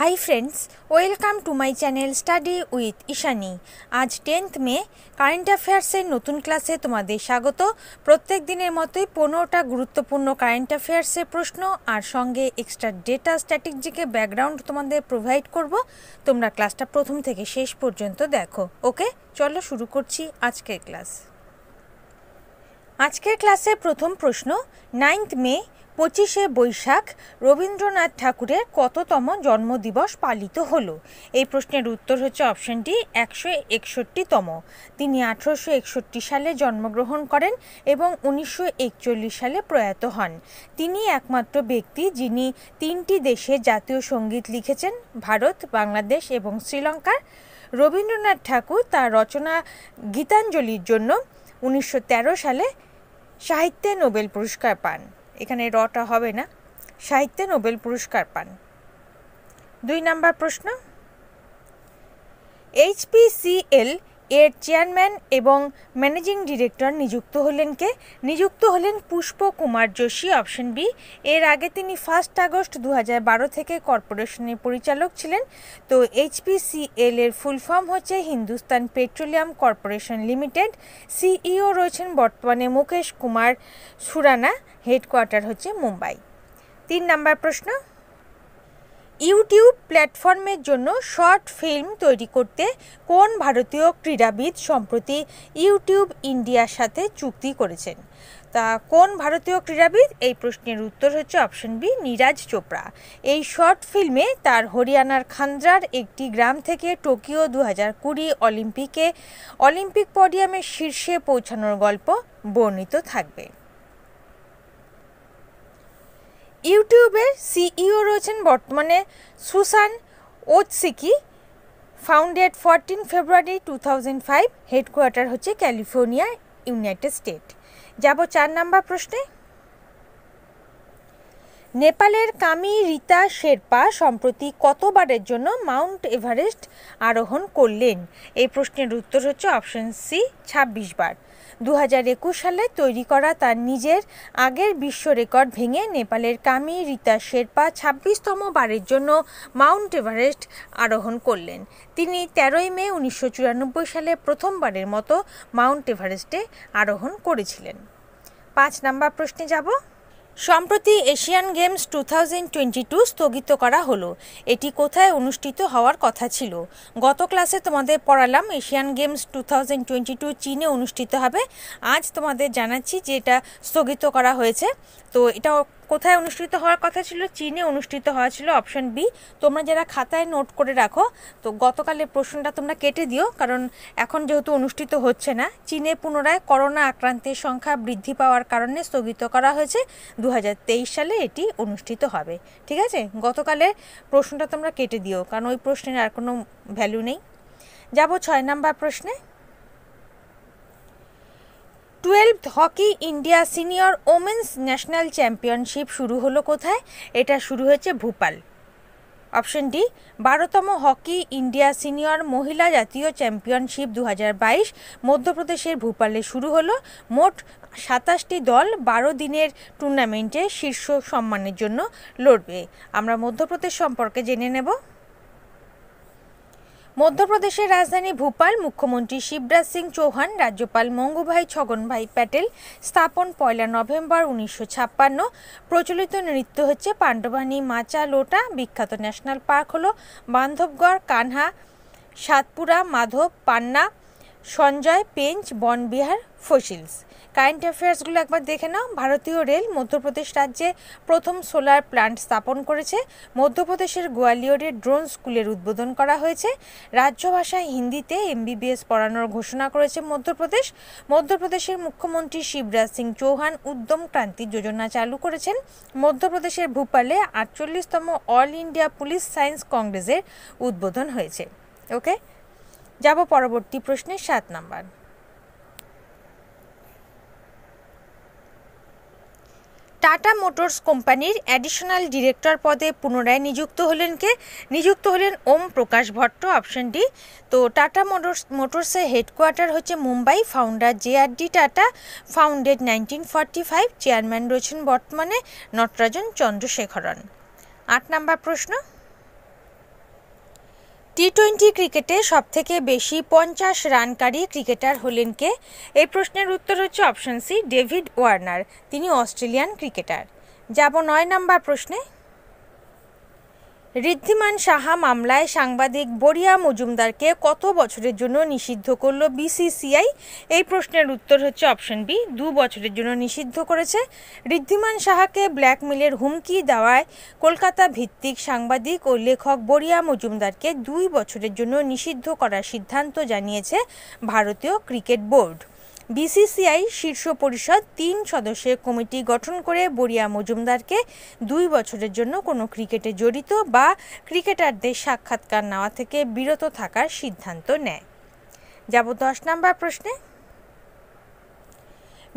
high friends welcome to my channel study with Ishani আজ tenth মে current অ্যাফেয়ার্সের নতুন ক্লাসে তোমাদের স্বাগত প্রত্যেক দিনের মতোই পনেরোটা গুরুত্বপূর্ণ কারেন্ট অ্যাফেয়ার্সের প্রশ্ন আর সঙ্গে এক্সট্রা ডেটা স্ট্র্যাটেজিকে ব্যাকগ্রাউন্ড তোমাদের প্রোভাইড করব তোমরা ক্লাসটা প্রথম থেকে শেষ পর্যন্ত দেখো ওকে চলো শুরু করছি আজকের ক্লাস আজকের ক্লাসে প্রথম প্রশ্ন নাইন্থ মে পঁচিশে বৈশাখ রবীন্দ্রনাথ ঠাকুরের কততম জন্মদিবস পালিত হলো এই প্রশ্নের উত্তর হচ্ছে অপশনটি একশো একষট্টিতম তিনি আঠারোশো একষট্টি সালে জন্মগ্রহণ করেন এবং উনিশশো একচল্লিশ সালে প্রয়াত হন তিনি একমাত্র ব্যক্তি যিনি তিনটি দেশে জাতীয় সঙ্গীত লিখেছেন ভারত বাংলাদেশ এবং শ্রীলঙ্কার রবীন্দ্রনাথ ঠাকুর তার রচনা গীতাঞ্জলির জন্য উনিশশো সালে সাহিত্যে নোবেল পুরস্কার পান এখানে রটা হবে না সাহিত্যে নোবেল পুরস্কার পান দুই নাম্বার প্রশ্ন এইচপিসিএল এর চেয়ারম্যান এবং ম্যানেজিং ডিরেক্টর নিযুক্ত হলেন কে নিযুক্ত হলেন পুষ্প কুমার যোশী অপশন বি এর আগে তিনি ফার্স্ট আগস্ট দু থেকে কর্পোরেশনের পরিচালক ছিলেন তো এইচপিসিএল এর ফুল ফর্ম হচ্ছে Hindustan Petroleum Corporation Limited CEO রয়েছেন বর্তমানে মুকেশ কুমার সুরানা হেডকোয়ার্টার হচ্ছে মুম্বাই তিন নাম্বার প্রশ্ন ইউটিউব প্ল্যাটফর্মের জন্য শর্ট ফিল্ম তৈরি করতে কোন ভারতীয় ক্রীড়াবিদ সম্প্রতি ইউটিউব ইন্ডিয়ার সাথে চুক্তি করেছেন তা কোন ভারতীয় ক্রীড়াবিদ এই প্রশ্নের উত্তর হচ্ছে অপশন বি নীরাজ চোপড়া এই শর্ট ফিল্মে তার হরিয়ানার খান্দ্রার একটি গ্রাম থেকে টোকিও দু হাজার কুড়ি অলিম্পিকে অলিম্পিক পডিয়ামের শীর্ষে পৌঁছানোর গল্প বর্ণিত থাকবে ইউটিউবের সিইও রয়েছেন বর্তমানে Susan Wojcicki founded fourteen February two thousand five headquarter হচ্ছে ক্যালিফোর্নিয়া ইউনাইটেড স্টেট যাব চার নাম্বার প্রশ্নে নেপালের কামি রীতা শেরপা সম্প্রতি কতবারের জন্য মাউন্ট এভারেস্ট আরোহণ করলেন এই প্রশ্নের উত্তর হচ্ছে অপশন সি ছাব্বিশ বার দু সালে তৈরি করা তার নিজের আগের বিশ্ব রেকর্ড ভেঙে নেপালের কামি রীতা শেরপা ছাব্বিশতম বারের জন্য মাউন্ট এভারেস্ট আরোহণ করলেন তিনি তেরোই মে উনিশশো সালে প্রথমবারের মতো মাউন্ট এভারেস্টে আরোহণ করেছিলেন পাঁচ নাম্বার প্রশ্নে যাব সম্প্রতি Asian Games two thousand twenty two স্থগিত করা হলো এটি কোথায় অনুষ্ঠিত হওয়ার কথা ছিল গত ক্লাসে তোমাদের পড়ালাম Asian Games two thousand twenty two চীনে অনুষ্ঠিত হবে আজ তোমাদের জানাচ্ছি যে এটা স্থগিত করা হয়েছে তো এটা কোথায় অনুষ্ঠিত হওয়ার কথা ছিল চীনে অনুষ্ঠিত হওয়া ছিল অপশন বি তোমরা যারা খাতায় নোট করে রাখো তো গতকালের প্রশ্নটা তোমরা কেটে দিও কারণ এখন যেহেতু অনুষ্ঠিত হচ্ছে না চীনে পুনরায় করোনা আক্রান্তের সংখ্যা বৃদ্ধি পাওয়ার কারণে স্থগিত করা হয়েছে দু সালে এটি অনুষ্ঠিত হবে ঠিক আছে গতকালের প্রশ্নটা তোমরা কেটে দিও কারণ ওই প্রশ্নের আর কোনো ভ্যালু নেই যাবো ছয় নাম্বার প্রশ্নে twelve hockey India senior women's national championship শুরু হলো কোথায় এটা শুরু হয়েছে ভূপাল অপশন ডি বারোতম হকি ইন্ডিয়া সিনিয়র মহিলা জাতীয় চ্যাম্পিয়নশিপ দু মধ্যপ্রদেশের ভূপালে শুরু হলো মোট সাতাশটি দল বারো দিনের টুর্নামেন্টে শীর্ষ সম্মানের জন্য লড়বে আমরা মধ্যপ্রদেশ সম্পর্কে জেনে নেব মধ্যপ্রদেশের রাজধানী ভোপাল মুখ্যমন্ত্রী শিবরাজ সিং চৌহান রাজ্যপাল মঙ্গুভাই ছগনভাই প্যাটেল স্থাপন পয়লা নভেম্বর উনিশশো ছাপ্পান্ন প্রচলিত নৃত্য হচ্ছে পাণ্ডবানী মাচা লোটা বিখ্যাত ন্যাশনাল পার্ক হল বান্ধবগড় কানহা সাতপুরা মাধব পান্না সঞ্জয় পেঞ্চ বনবিহার ফসিলস কারেন্ট অ্যাফেয়ার্সগুলো একবার দেখে নাও ভারতীয় রেল মধ্যপ্রদেশ রাজ্যে প্রথম সোলার প্ল্যান্ট স্থাপন করেছে মধ্যপ্রদেশের গোয়ালিয়রে ড্রোন স্কুলের উদ্বোধন করা হয়েছে রাজ্য ভাষায় হিন্দিতে এমবিবিএস পড়ানোর ঘোষণা করেছে মধ্যপ্রদেশ মধ্যপ্রদেশের মুখ্যমন্ত্রী শিবরাজ সিং চৌহান উদ্যম ক্রান্তি যোজনা চালু করেছেন মধ্যপ্রদেশের ভূপালে আটচল্লিশতম অল ইন্ডিয়া পুলিশ সায়েন্স কংগ্রেসের উদ্বোধন হয়েছে ওকে যাব পরবর্তী প্রশ্নের সাত নাম্বার টাটা মোটরস কোম্পানির অ্যাডিশনাল ডিরেক্টর পদে পুনরায় নিযুক্ত হলেন কে নিযুক্ত হলেন ওম প্রকাশ ভট্ট অপশন ডি তো টাটা মোটরস মোটরসের হেডকোয়ার্টার হচ্ছে Mumbai founder J R D Tata founded nineteen forty five chairman রয়েছেন বর্তমানে নটরাজন চন্দ্রশেখরন আট নাম্বার প্রশ্ন টি টোয়েন্টি ক্রিকেটে সবথেকে বেশি পঞ্চাশ রানকারী ক্রিকেটার হলেন কে এই প্রশ্নের উত্তর হচ্ছে অপশন সি ডেভিড ওয়ার্নার তিনি অস্ট্রেলিয়ান ক্রিকেটার যাব নয় নাম্বার প্রশ্নে ঋদ্ধিমান সাহা মামলায় সাংবাদিক বরিয়া মজুমদারকে কত বছরের জন্য নিষিদ্ধ করল বিসিসিআই এই প্রশ্নের উত্তর হচ্ছে অপশন বি দু বছরের জন্য নিষিদ্ধ করেছে ঋদ্ধিমান সাহাকে ব্ল্যাকমেলের হুমকি দেওয়ায় কলকাতা ভিত্তিক সাংবাদিক ও লেখক বরিয়া মজুমদারকে দুই বছরের জন্য নিষিদ্ধ করার সিদ্ধান্ত জানিয়েছে ভারতীয় ক্রিকেট বোর্ড বিসিসিআই শীর্ষ পরিষদ তিন সদস্যের কমিটি গঠন করে বরিয়া মজুমদারকে দুই বছরের জন্য কোনো ক্রিকেটে জড়িত বা ক্রিকেটারদের সাক্ষাৎকার নেওয়া থেকে বিরত থাকার সিদ্ধান্ত নেয় যাব দশ নম্বর প্রশ্নে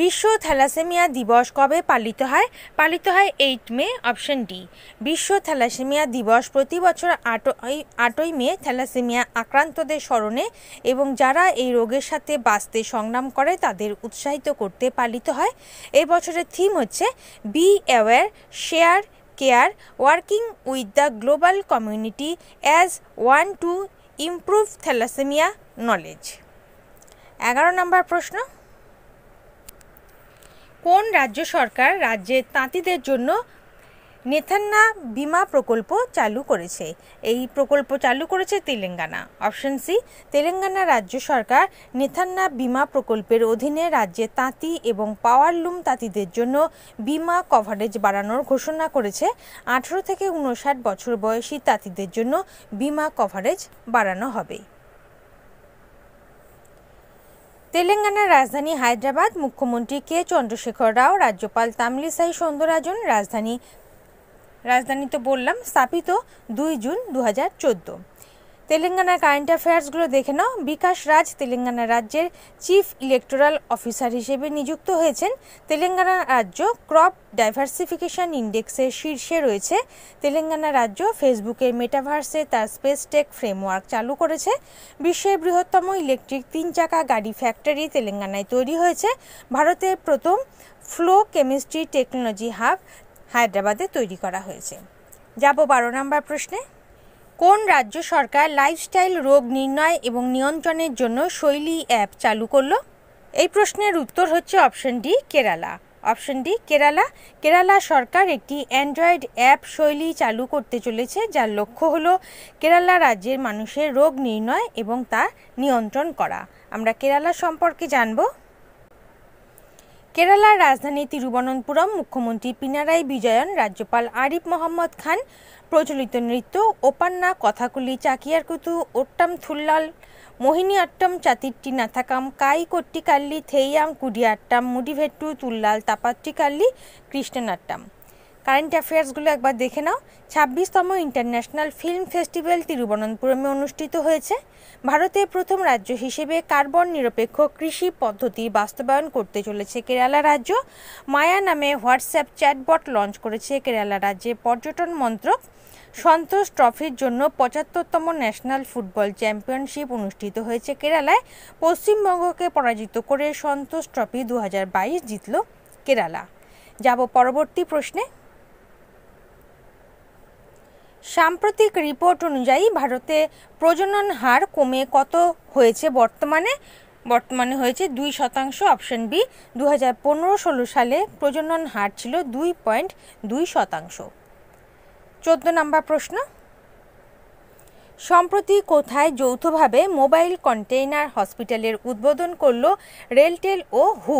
বিশ্ব থ্যালাসেমিয়া দিবস কবে পালিত হয় পালিত হয় এইট মে অপশন ডি বিশ্ব থ্যালাসেমিয়া দিবস প্রতি বছর আটই আটই মে থ্যালাসেমিয়া আক্রান্তদের স্মরণে এবং যারা এই রোগের সাথে বাঁচতে সংগ্রাম করে তাদের উৎসাহিত করতে পালিত হয় এই বছরের থিম হচ্ছে be aware share care working with the global community as one to improve thalassemia knowledge এগারো নম্বর প্রশ্ন কোন রাজ্য সরকার রাজ্যের তাঁতিদের জন্য নেথান্না বিমা প্রকল্প চালু করেছে এই প্রকল্প চালু করেছে তেলেঙ্গানা অপশন সি তেলেঙ্গানা রাজ্য সরকার নেথান্না বিমা প্রকল্পের অধীনে রাজ্যে তাঁতি এবং পাওয়ারলুম তাঁতিদের জন্য বিমা কভারেজ বাড়ানোর ঘোষণা করেছে আঠেরো থেকে উনষাট বছর বয়সী তাঁতিদের জন্য বিমা কভারেজ বাড়ানো হবে তেলেঙ্গানার রাজধানী হায়দ্রাবাদ মুখ্যমন্ত্রী কে চন্দ্রশেখর রাও রাজ্যপাল তামলিসাই সৌন্দরাজন রাজধানী রাজধানী তো বললাম স্থাপিত দুই জুন দু তেলেঙ্গানার কারেন্ট অ্যাফেয়ার্সগুলো দেখে নাও বিকাশ রাজ তেলেঙ্গানা রাজ্যের চিফ ইলেকটোরাল অফিসার হিসেবে নিযুক্ত হয়েছেন তেলেঙ্গানা রাজ্য ক্রপ ডাইভার্সিফিকেশন ইন্ডেক্সের শীর্ষে রয়েছে তেলেঙ্গানা রাজ্য ফেসবুকের মেটাভার্সে তার স্পেস টেক ফ্রেমওয়ার্ক চালু করেছে বিশ্বের বৃহত্তম ইলেকট্রিক তিন চাকা গাড়ি ফ্যাক্টরি তেলেঙ্গানায় তৈরি হয়েছে ভারতের প্রথম ফ্লো কেমিস্ট্রি টেকনোলজি হাব হায়দ্রাবাদে তৈরি করা হয়েছে যাব বারো নম্বর প্রশ্নে কোন রাজ্য সরকার লাইফস্টাইল রোগ নির্ণয় এবং নিয়ন্ত্রণের জন্য শৈলী অ্যাপ চালু করল এই প্রশ্নের উত্তর হচ্ছে option D Kerala option D Kerala Kerala সরকার একটি অ্যান্ড্রয়েড অ্যাপ শৈলী চালু করতে চলেছে যার লক্ষ্য হল কেরালা রাজ্যের মানুষের রোগ নির্ণয় এবং তা নিয়ন্ত্রণ করা আমরা কেরালা সম্পর্কে জানবো কেরালার রাজধানী তিরুবনন্তপুরম মুখ্যমন্ত্রী পিনারাই বিজয়ন রাজ্যপাল আরিফ মোহাম্মদ খান প্রচলিত নৃত্য ওপান্না কথাকুলি চাকিয়ারকুতু ওট্টাম থুল্লাল মোহিনী আট্টম চাতিট্টি নাথাকাম কাই কট্টিকাল্লি থেইয়াম কুডিয়াট্টাম মুডিভেট্টু তুল্লাল তাপাত্রিকাল্লি কৃষ্ণনাট্টাম কারেন্ট অ্যাফেয়ার্সগুলো একবার দেখে নাও ছাব্বিশতম ইন্টারন্যাশনাল ফিল্ম ফেস্টিভ্যাল তিরুবনন্তপুরমে অনুষ্ঠিত হয়েছে ভারতের প্রথম রাজ্য হিসেবে কার্বন নিরপেক্ষ কৃষি পদ্ধতি বাস্তবায়ন করতে চলেছে কেরালা রাজ্য মায়া নামে হোয়াটসঅ্যাপ চ্যাটবট লঞ্চ করেছে কেরালা রাজ্যে পর্যটন মন্ত্রক সন্তোষ ট্রফির জন্য পঁচাত্তরতম ন্যাশনাল ফুটবল চ্যাম্পিয়নশিপ অনুষ্ঠিত হয়েছে কেরালায় পশ্চিমবঙ্গকে পরাজিত করে সন্তোষ ট্রফি দু জিতল কেরালা যাব পরবর্তী প্রশ্নে সাম্প্রতিক রিপোর্ট অনুযায়ী ভারতে প্রজনন হার কমে কত হয়েছে বর্তমানে বর্তমানে হয়েছে দুই শতাংশ অপশন বি দু হাজার পনেরো ষোলো সালে প্রজনন হার ছিল দুই পয়েন্ট দুই শতাংশ চোদ্দ নম্বর প্রশ্ন সম্প্রতি কোথায় যৌথভাবে মোবাইল কন্টেইনার হসপিটালের উদ্বোধন করল রেলটেল ও হু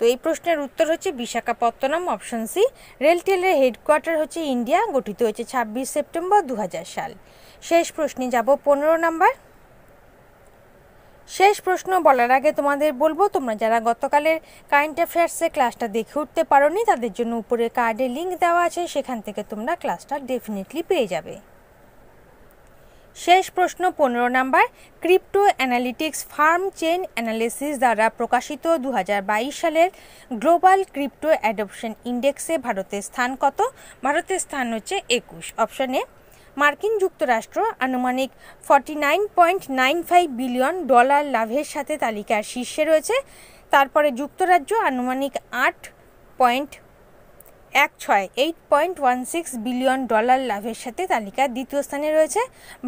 তো এই প্রশ্নের উত্তর হচ্ছে বিশাখাপত্তনম অপশন সি রেলটেলের হেডকোয়ার্টার হচ্ছে ইন্ডিয়া গঠিত হয়েছে ছাব্বিশ সেপ্টেম্বর দু সাল শেষ প্রশ্নে যাব পনেরো নম্বর শেষ প্রশ্ন বলার আগে তোমাদের বলবো তোমরা যারা গতকালের কারেন্ট অ্যাফেয়ার্সে ক্লাসটা দেখে উঠতে পারোনি তাদের জন্য উপরে কার্ডে লিঙ্ক দেওয়া আছে সেখান থেকে তোমরা ক্লাসটা ডেফিনেটলি পেয়ে যাবে শেষ প্রশ্ন পনেরো number crypto analytics firm Chainalysis দ্বারা প্রকাশিত দু সালের গ্লোবাল ক্রিপ্টো অ্যাডপশন ইন্ডেক্সে ভারতের স্থান কত ভারতের স্থান হচ্ছে একুশ অপশানে মার্কিন যুক্তরাষ্ট্র আনুমানিক forty nine point nine five billion dollar লাভের সাথে তালিকার শীর্ষে রয়েছে তারপরে যুক্তরাজ্য আনুমানিক আট পয়েন্ট এক ছয় eight point one six billion dollar লাভের সাথে তালিকা দ্বিতীয় স্থানে রয়েছে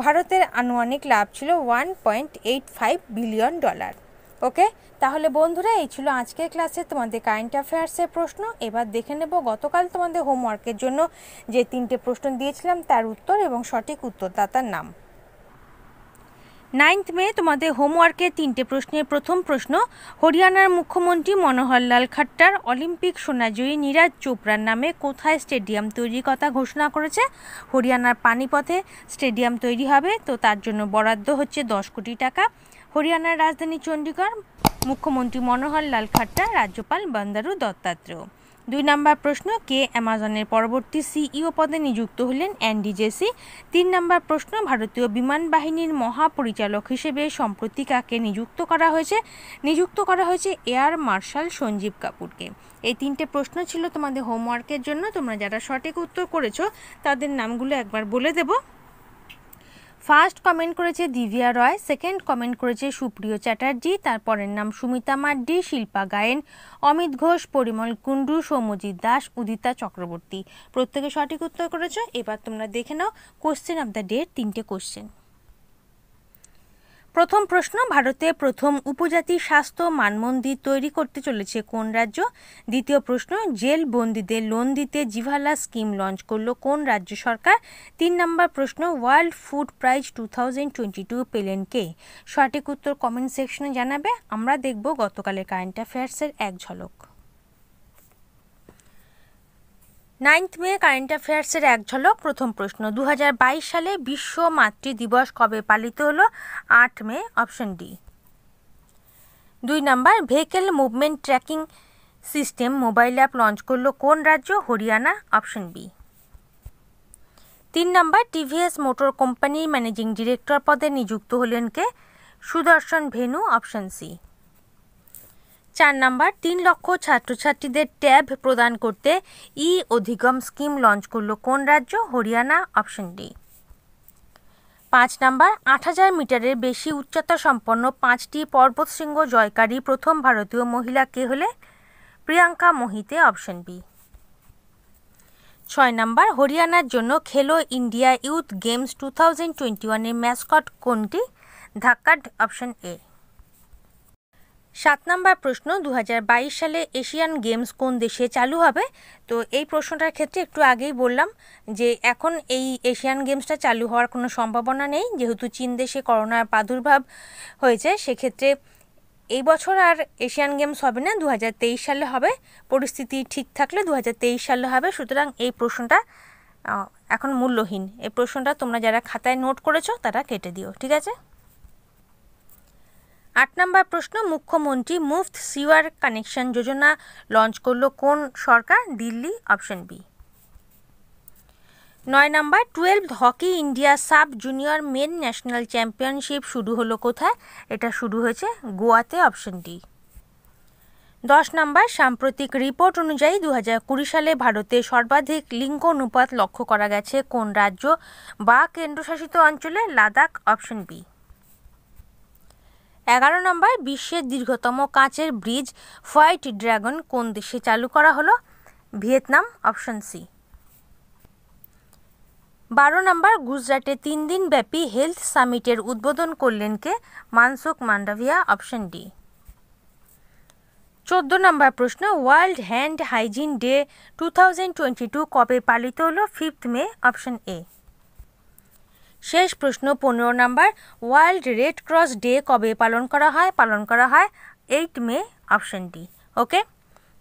ভারতের আনুমানিক লাভ ছিল one point eight five billion dollar okay তাহলে বন্ধুরা এই ছিল আজকের ক্লাসে তোমাদের কারেন্ট অ্যাফেয়ার্সের প্রশ্ন এবার দেখে নেব গতকাল তোমাদের হোমওয়ার্কের জন্য যে তিনটে প্রশ্ন দিয়েছিলাম তার উত্তর এবং সঠিক উত্তরদাতার নাম নাইন্থ মে তোমাদের হোমওয়ার্কের তিনটে প্রশ্নের প্রথম প্রশ্ন হরিয়ানার মুখ্যমন্ত্রী মনোহরলাল খাট্টার অলিম্পিক সোনাজয়ী নীরাজ চোপড়ার নামে কোথায় স্টেডিয়াম তৈরির কথা ঘোষণা করেছে হরিয়ানার পানিপথে স্টেডিয়াম তৈরি হবে তো তার জন্য বরাদ্দ হচ্ছে দশ কোটি টাকা হরিয়ানার রাজধানী চণ্ডীগড় মুখ্যমন্ত্রী মনোহরলাল খাট্টার রাজ্যপাল বন্দারু দত্তাত্রেয় দুই নম্বর প্রশ্ন কে অ্যামাজনের পরবর্তী সিইও পদে নিযুক্ত হলেন এনডিজেসি তিন নম্বর প্রশ্ন ভারতীয় বিমান বাহিনীর মহাপরিচালক হিসেবে সম্প্রতি কাকে নিযুক্ত করা হয়েছে নিযুক্ত করা হয়েছে এয়ার মার্শাল সঞ্জীব কাপুরকে এই তিনটে প্রশ্ন ছিল তোমাদের হোমওয়ার্কের জন্য তোমরা যারা সঠিক উত্তর করেছো তাদের নামগুলো একবার বলে দেবো ফার্স্ট কমেন্ট করেছে দিভিয়া রয় সেকেন্ড কমেন্ট করেছে সুপ্রিয় চ্যাটার্জি তারপরের নাম সুমিতা মাড্ডি শিল্পা গায়েন অমিত ঘোষ পরিমল কুণ্ডু সৌম্যজিৎ দাস উদিতা চক্রবর্তী প্রত্যেকে সঠিক উত্তর করেছ এবার তোমরা দেখে নাও কোশ্চেন অব দ্য ডে তিনটে কোশ্চেন প্রথম প্রশ্ন ভারতে প্রথম উপজাতি স্বাস্থ্য মানমন্দির তৈরি করতে চলেছে কোন রাজ্য দ্বিতীয় প্রশ্ন জেল বন্দীদের লোন দিতে জিভালা স্কিম লঞ্চ করল কোন রাজ্য সরকার তিন নম্বর প্রশ্ন World Food Prize two thousand twenty two পেলেন কে সঠিক উত্তর কমেন্ট সেকশনে জানাবে আমরা দেখব গতকালের কারেন্ট অ্যাফেয়ার্সের এক ঝলক নাইন্থ মে কারেন্ট অ্যাফেয়ার্সের এক ঝলক প্রথম প্রশ্ন দু সালে বিশ্ব মাতৃ দিবস কবে পালিত হলো আট মে অপশন ডি দুই নম্বর vehicle movement tracking system mobile app launch করলো কোন রাজ্য হরিয়ানা অপশন বি তিন নম্বর টিভিএস মোটর কোম্পানির ম্যানেজিং ডিরেক্টর পদে নিযুক্ত হলেন কে সুদর্শন ভেনু অপশন সি চার নাম্বার তিন লক্ষ ছাত্রছাত্রীদের ট্যাব প্রদান করতে ই অধিগম স্কিম লঞ্চ করলো কোন রাজ্য হরিয়ানা অপশন ডি পাঁচ নাম্বার আট হাজার মিটারের বেশি উচ্চতা সম্পন্ন পাঁচটি পর্বতশৃঙ্গ জয়কারী প্রথম ভারতীয় মহিলা কে হলে প্রিয়াঙ্কা মোহিতে অপশন বি ছয় নাম্বার হরিয়ানার জন্য Khelo India youth games two thousand twenty ওয়ানের ম্যাসকট কোনটি ধাক্কাড অপশন এ সাত নম্বর প্রশ্ন দু সালে এশিয়ান গেমস কোন দেশে চালু হবে তো এই প্রশ্নটার ক্ষেত্রে একটু আগেই বললাম যে এখন এই এশিয়ান গেমসটা চালু হওয়ার কোনো সম্ভাবনা নেই যেহেতু চীন দেশে করোনার প্রাদুর্ভাব হয়েছে সেক্ষেত্রে এই বছর আর এশিয়ান গেমস হবে না দু সালে হবে পরিস্থিতি ঠিক থাকলে দু সালে হবে সুতরাং এই প্রশ্নটা এখন মূল্যহীন এই প্রশ্নটা তোমরা যারা খাতায় নোট করেছো তারা কেটে দিও ঠিক আছে আট নম্বর প্রশ্ন মুখ্যমন্ত্রী মুফত সিওয়ার কানেকশন যোজনা লঞ্চ করলো কোন সরকার দিল্লি অপশন বি নয় নম্বর twelve hockey India sub junior men national championship শুরু হলো কোথায় এটা শুরু হয়েছে গোয়াতে অপশন ডি দশ নম্বর সাম্প্রতিক রিপোর্ট অনুযায়ী দু সালে ভারতে সর্বাধিক লিঙ্গ অনুপাত লক্ষ্য করা গেছে কোন রাজ্য বা কেন্দ্রশাসিত অঞ্চলে লাদাখ অপশন বি এগারো নম্বর বিশ্বের দীর্ঘতম কাঁচের ব্রিজ হোয়াইট ড্রাগন কোন দেশে চালু করা হলো ভিয়েতনাম অপশন সি বারো নম্বর গুজরাটে তিন দিন ব্যাপী হেলথ সামিটের উদ্বোধন করলেন কে মানসুক মান্ডাভিয়া অপশন ডি চোদ্দ নম্বর প্রশ্ন World Hand Hygiene Day two thousand twenty two কবে পালিত হলো ফিফথ মে অপশন এ শেষ প্রশ্ন পনেরো number World Red Cross Day কবে পালন করা হয় পালন করা হয় এইট মে ডি ওকে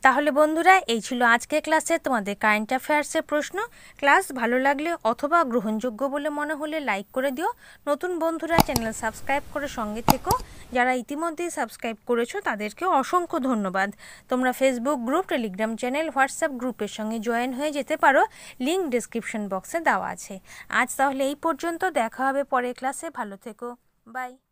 তাহলে বন্ধুরা এই ছিল আজকের ক্লাসে তোমাদের কারেন্ট অ্যাফেয়ার্সের প্রশ্ন ক্লাস ভালো লাগলে অথবা গ্রহণযোগ্য বলে মনে হলে লাইক করে দিও নতুন বন্ধুরা চ্যানেল সাবস্ক্রাইব করে সঙ্গে থেকো যারা ইতিমধ্যেই সাবস্ক্রাইব করেছো তাদেরকে অসংখ্য ধন্যবাদ তোমরা Facebook group Telegram channel WhatsApp গ্রুপের সঙ্গে জয়েন হয়ে যেতে পারো লিঙ্ক ডিসক্রিপশন বক্সে দেওয়া আছে আজ তাহলে এই পর্যন্ত দেখা হবে পরের ক্লাসে ভালো থেকো বাই